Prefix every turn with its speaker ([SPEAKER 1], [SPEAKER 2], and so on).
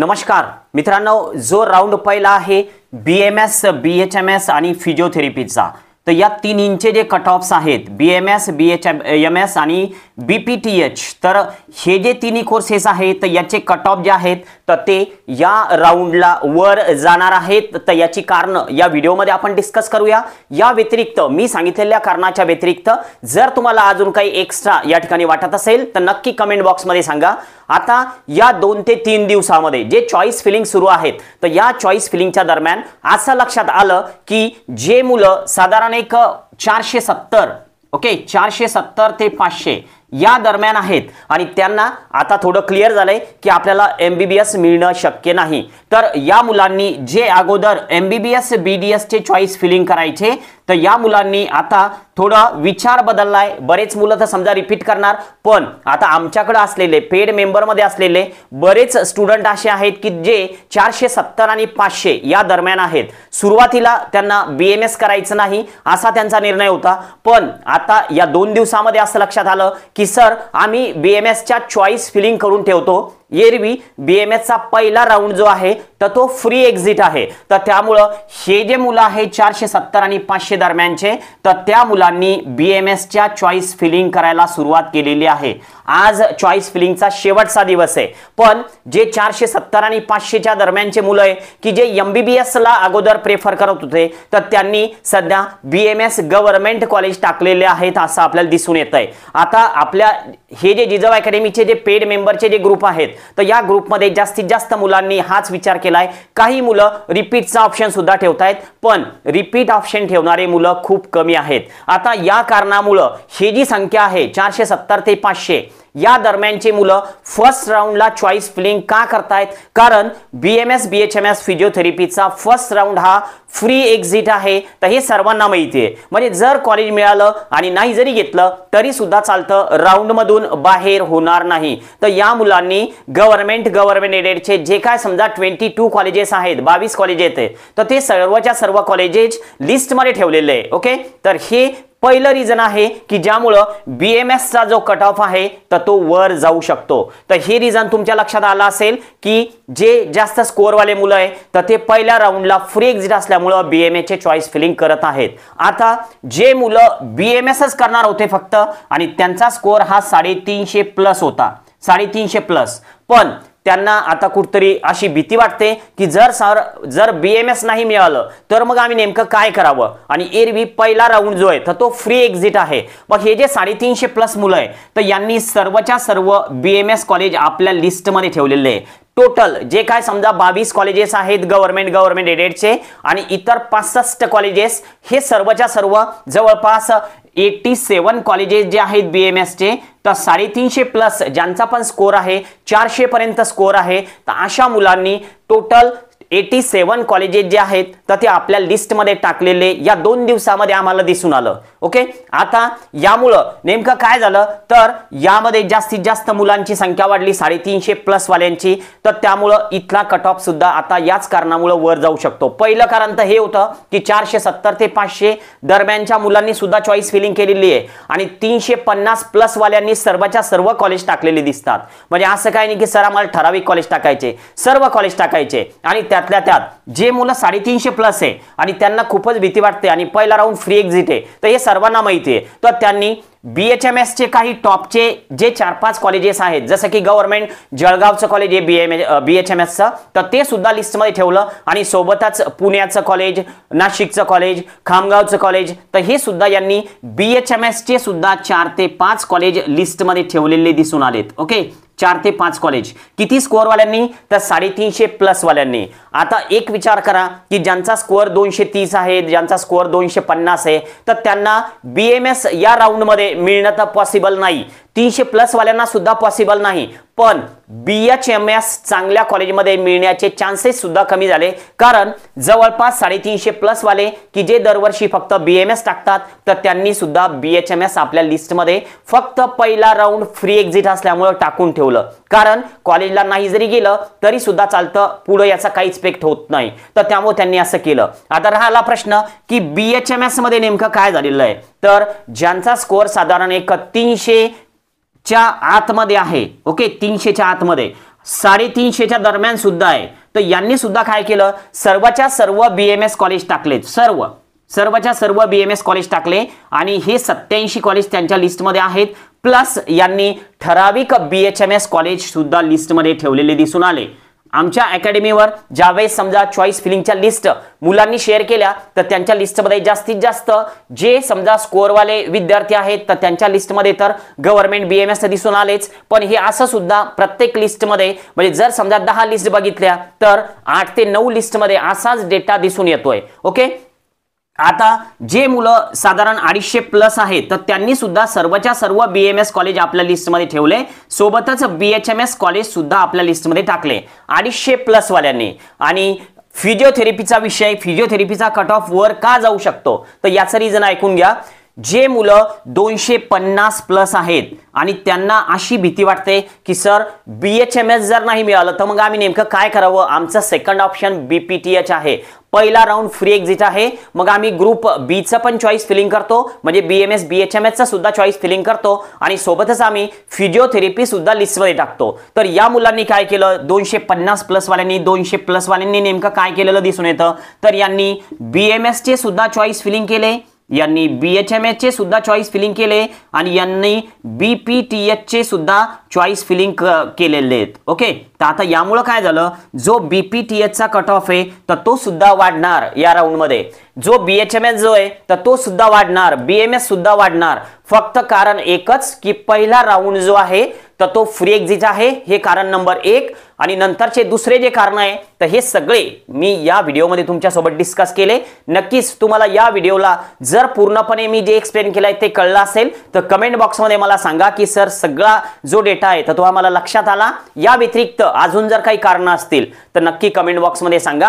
[SPEAKER 1] नमस्कार मित्रांनो जो राऊंड पहिला आहे B M S B H M S आणि फिजिओथेरपीचा तर या इंचे जे कट ऑफ्स आहेत B M S B H M S आणि बी पी टी एच तर हे जे तिन्ही कोर्सेस आहेत तर याचे कट ऑफ जे आहेत तर ते या राऊंडला वर जाणार आहेत तर याची कारणं या व्हिडिओमध्ये आपण डिस्कस करूया या व्यतिरिक्त मी सांगितलेल्या कारणाच्या व्यतिरिक्त जर तुम्हाला अजून काही एक्स्ट्रा या ठिकाणी वाटत असेल तर नक्की कमेंट बॉक्समध्ये सांगा आता या दोन ते तीन दिवसामध्ये जे चॉईस फिलिंग सुरू आहेत तर या चॉईस फिलिंगच्या दरम्यान असं लक्षात आलं की जे मुलं साधारण एक चारशे सत्तर ओके चारशे सत्तर ते पाचशे या दरम्यान आहेत आणि त्यांना आता थोडं क्लिअर झालंय की आपल्याला एम बी बी एस मिळणं शक्य नाही तर या मुलांनी जे अगोदर M B B S B D एसचे चॉईस फिलिंग करायचे तर या मुलांनी आता थोडा विचार बदललाय बरेच मुलं तर समजा रिपीट करणार पण आता आमच्याकडे असलेले पेड मेंबरमध्ये असलेले बरेच स्टुडंट असे आहेत की जे चारशे सत्तर आणि पाचशे या दरम्यान आहेत सुरुवातीला त्यांना बी एम एस करायचं नाही असा त्यांचा निर्णय होता पण आता या दोन दिवसामध्ये असं लक्षात आलं की सर आम्ही बी एम एसच्या चॉईस फिलिंग करून ठेवतो एरवी चा पहिला राऊंड जो आहे तर तो फ्री एक्झिट आहे तर त्यामुळं हे जे मुलं आहे चारशे सत्तर आणि पाचशे दरम्यानचे तर त्या मुलांनी बीएमएसच्या चॉईस फिलिंग करायला सुरुवात केलेली आहे आज चॉईस फिलिंगचा शेवटचा दिवस आहे पण जे चारशे सत्तर आणि पाचशेच्या दरम्यानचे मुलं आहे की जे ला अगोदर प्रेफर करत होते तर त्यांनी सध्या बीएमएस गव्हर्नमेंट कॉलेज टाकलेले आहेत असं आपल्याला दिसून येत आहे आता आपल्या हे जे जिजाऊ अकॅडमीचे जे पेड मेंबरचे जे ग्रुप आहेत तर या ग्रुपमध्ये जास्तीत जास्त मुलांनी हाच विचार केलाय काही मुलं रिपीटचा ऑप्शन सुद्धा ठेवतायत पण रिपीट ऑप्शन ठेवणारे मुलं खूप कमी आहेत आता या कारणामुळं हे जी संख्या आहे चारशे सत्तर ते पाचशे या दरम्यानची मुलं फर्स्ट राऊंडला चॉईस फिलिंग का करतायत कारण B M S B H M S फिजिओथेरपीचा फर्स्ट राऊंड हा फ्री एक्झिट आहे तर हे सर्वांना माहिती आहे म्हणजे जर कॉलेज मिळालं आणि नाही जरी घेतलं तरी सुद्धा चालतं राऊंडमधून बाहेर होणार नाही तर या मुलांनी गव्हर्नमेंट गव्हर्नमेंट एडेडचे जे काय समजा ट्वेंटी टू कॉलेजेस आहेत बावीस कॉलेजेस येते तर ते सर्वच्या सर्व कॉलेजेस लिस्टमध्ये ठेवलेले आहे ओके तर हे पहिलं रिझन आहे की ज्यामुळं बी एम एसचा जो कट ऑफ आहे तर तो वर जाऊ शकतो तर हे रिझन तुमच्या लक्षात आलं असेल की जे जास्त स्कोअरवाले मुलं आहे तर ते पहिल्या राऊंडला फ्री एक्झिट असल्यामुळं बी एम चॉईस फिलिंग करत आहेत आता जे मुलं बी एम एसच करणार होते फक्त आणि त्यांचा स्कोअर हा साडेतीनशे प्लस होता साडेतीनशे प्लस पण त्यांना आता कुठतरी अशी भीती वाटते की जर सर जर बी एम एस नाही मिळालं तर मग आम्ही नेमकं काय करावं आणि एरवी पहिला राऊंड जो आहे तर तो फ्री एक्झिट आहे मग हे जे साडेतीनशे प्लस मुलं आहे तर यांनी सर्वच्या सर्व बी कॉलेज आपल्या लिस्टमध्ये ठेवलेले आहे टोटल जे काय समजा बावीस कॉलेजेस आहेत गव्हर्नमेंट गव्हर्नमेंट एडेडचे आणि इतर पासष्ट कॉलेजेस हे सर्वच्या सर्व जवळपास एटी सेवन कॉलेजेस जे आहेत बी एम एसचे तर साडेतीनशे प्लस ज्यांचा पण स्कोर आहे पर्यंत स्कोर आहे तर अशा मुलांनी टोटल एटी सेवन कॉलेजेस जे आहेत तर ते आपल्या लिस्टमध्ये टाकलेले या दोन दिवसामध्ये आम्हाला दिसून आलं ओके आता यामुळं नेमकं काय झालं तर यामध्ये जास्तीत जास्त मुलांची संख्या वाढली साडेतीनशे प्लसवाल्यांची तर त्यामुळं इथला कट ऑफ सुद्धा आता याच कारणामुळं वर जाऊ शकतो पहिलं कारण तर हे होतं की चारशे सत्तर ते पाचशे दरम्यानच्या मुलांनी सुद्धा चॉईस फिलिंग केलेली आहे आणि तीनशे पन्नास वाल्यांनी सर्वच्या सर्व कॉलेज टाकलेले दिसतात म्हणजे असं काय नाही की सर आम्हाला ठराविक कॉलेज टाकायचे सर्व कॉलेज टाकायचे आणि त्यातल्या त्यात जे मुलं साडेतीनशे प्लस आहे आणि त्यांना खूपच भीती वाटते आणि पहिला राऊंड फ्री एक्झिट आहे तर हे सर्वांना माहिती आहे तर त्यांनी बी एच एम एसचे काही टॉपचे जे चार पाच कॉलेजेस आहेत जसं की गव्हर्नमेंट जळगावचं कॉलेज आहे B M B H M एसचं तर ते सुद्धा लिस्टमध्ये ठेवलं आणि सोबतच पुण्याचं कॉलेज नाशिकचं कॉलेज खामगावचं कॉलेज तर हे सुद्धा यांनी बी एच एम एसचे सुद्धा चार ते पाच कॉलेज लिस्टमध्ये ठेवलेले दिसून आलेत ओके चार ते पाच कॉलेज किती वाल्यांनी तर साडेतीनशे वाल्यांनी आता एक विचार करा की ज्यांचा स्कोअर दोनशे तीस आहे ज्यांचा स्कोअर दोनशे पन्नास आहे तर त्यांना बी या या राऊंडमध्ये मिळणं तर पॉसिबल नाही तीनशे प्लस वाल्यांना सुद्धा पॉसिबल नाही पण बी एच एम एस चांगल्या कॉलेजमध्ये मिळण्याचे चान्सेस सुद्धा कमी झाले कारण जवळपास साडेतीनशे प्लस वाले की जे दरवर्षी फक्त बी एम एस टाकतात तर त्यांनी सुद्धा बी एच एम एस आपल्या लिस्टमध्ये फक्त पहिला राऊंड फ्री एक्झिट असल्यामुळे टाकून ठेवलं कारण कॉलेजला नाही जरी गेलं तरी सुद्धा चालतं पुढे याचा काही इस्पेक्ट होत नाही तर त्यामुळे त्यांनी असं केलं आता राहिला प्रश्न की बी एच एम एस मध्ये नेमकं काय झालेलं आहे तर ज्यांचा स्कोअर साधारण एक तीनशे च्या आतमध्ये आहे ओके तीनशेच्या आतमध्ये साडेतीनशेच्या दरम्यान सुद्धा आहे तर यांनी सुद्धा काय केलं सर्वच्या सर्व बीएमएस कॉलेज टाकलेत सर्व सर्वच्या सर्व बीएमएस कॉलेज टाकले आणि हे सत्याऐंशी कॉलेज त्यांच्या लिस्टमध्ये आहेत प्लस यांनी ठराविक बीएचएमएस कॉलेज सुद्धा लिस्टमध्ये ठेवलेले दिसून आले आमच्या अकॅडमीवर ज्यावेळेस समजा चॉईस फिलिंगच्या लिस्ट मुलांनी शेअर केल्या तर त्यांच्या लिस्टमध्ये जास्तीत जास्त जे समजा स्कोअरवाले विद्यार्थी आहेत तर त्यांच्या लिस्टमध्ये तर गव्हर्नमेंट बी एम एस दिसून आलेच पण हे असं सुद्धा प्रत्येक लिस्टमध्ये म्हणजे जर समजा दहा लिस्ट बघितल्या तर आठ ते नऊ लिस्टमध्ये असाच डेटा दिसून येतोय ओके आता जे मुलं साधारण अडीचशे प्लस आहेत तर त्यांनी सुद्धा सर्वच्या सर्व बी एम एस कॉलेज आपल्या लिस्टमध्ये ठेवले सोबतच B H M S college सुद्धा आपल्या लिस्टमध्ये टाकले अडीचशे प्लसवाल्यांनी आणि फिजिओथेरपीचा विषय फिजिओथेरपीचा कट ऑफ वर का जाऊ शकतो तर याचं रिझन ऐकून घ्या जे मुलं दोनशे पन्नास प्लस आहेत आणि त्यांना अशी भीती वाटते की sir B H M S जर नाही मिळालं तर मग आम्ही नेमकं काय करावं आमचं second option B P T H आहे पहिला राऊंड फ्री एक्झिट आहे मग आम्ही ग्रुप बीचं पण चॉईस फिलिंग करतो म्हणजे B M S B H M एसचं सुद्धा चॉईस फिलिंग करतो आणि सोबतच आम्ही फिजिओथेरपी सुद्धा लिस्टमध्ये टाकतो तर या मुलांनी काय केलं दोनशे पन्नास प्लसवाल्यांनी दोनशे प्लसवाल्यांनी नेमकं काय केलेलं दिसून येतं तर यांनी बी एम एसचे सुद्धा चॉईस फिलिंग केले यांनी बी एच एम सुद्धा चॉईस फिलिंग केले आणि यांनी बी पी टी एचचे सुद्धा चॉईस फिलिंग केलेले आहेत ओके तर आता यामुळं काय झालं जो B P T cut off आहे तर तो सुद्धा वाढणार या राऊंडमध्ये जो बी एच एम एस जो आहे तर तो सुद्धा वाढणार बी एम एस सुद्धा वाढणार फक्त कारण एकच की पहिला राऊंड जो आहे तर तो फ्री एक्झिट आहे हे कारण नंबर एक आणि नंतरचे दुसरे जे कारण आहे तर हे सगळे मी या व्हिडिओमध्ये तुमच्यासोबत डिस्कस केले नक्कीच तुम्हाला या व्हिडिओला जर पूर्णपणे मी जे एक्सप्लेन केलंय ते कळलं असेल तर कमेंट बॉक्समध्ये मला सांगा की सर सगळा जो डेटा आहे तर तो आम्हाला लक्षात आला या व्यतिरिक्त अजून जर काही कारणं असतील तर नक्की कमेंट बॉक्समध्ये सांगा